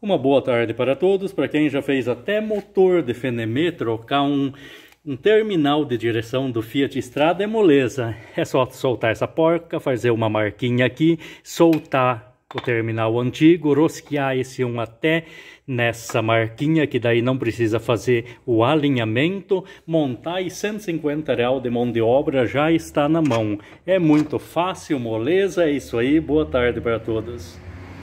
Uma boa tarde para todos, para quem já fez até motor de Fenemê, trocar um, um terminal de direção do Fiat Strada é moleza. É só soltar essa porca, fazer uma marquinha aqui, soltar o terminal antigo, rosquear esse um até nessa marquinha, que daí não precisa fazer o alinhamento, montar e 150 real de mão de obra já está na mão. É muito fácil, moleza, é isso aí, boa tarde para todos.